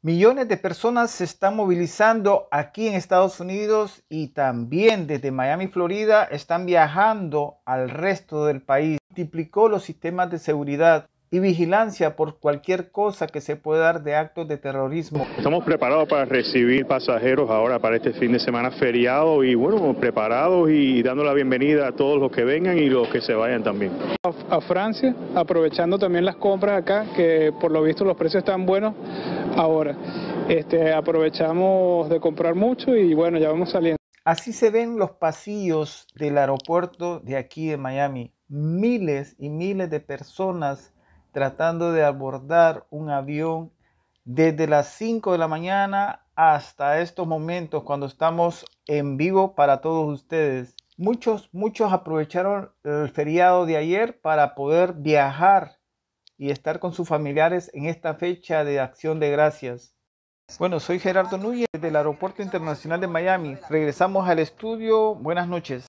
Millones de personas se están movilizando aquí en Estados Unidos y también desde Miami, Florida, están viajando al resto del país. Multiplicó los sistemas de seguridad y vigilancia por cualquier cosa que se pueda dar de actos de terrorismo. Estamos preparados para recibir pasajeros ahora para este fin de semana feriado y bueno, preparados y dando la bienvenida a todos los que vengan y los que se vayan también. A, a Francia, aprovechando también las compras acá, que por lo visto los precios están buenos ahora. Este, aprovechamos de comprar mucho y bueno, ya vamos saliendo. Así se ven los pasillos del aeropuerto de aquí de Miami. Miles y miles de personas tratando de abordar un avión desde las 5 de la mañana hasta estos momentos cuando estamos en vivo para todos ustedes. Muchos, muchos aprovecharon el feriado de ayer para poder viajar y estar con sus familiares en esta fecha de acción de gracias. Bueno, soy Gerardo Núñez del Aeropuerto Internacional de Miami. Regresamos al estudio. Buenas noches.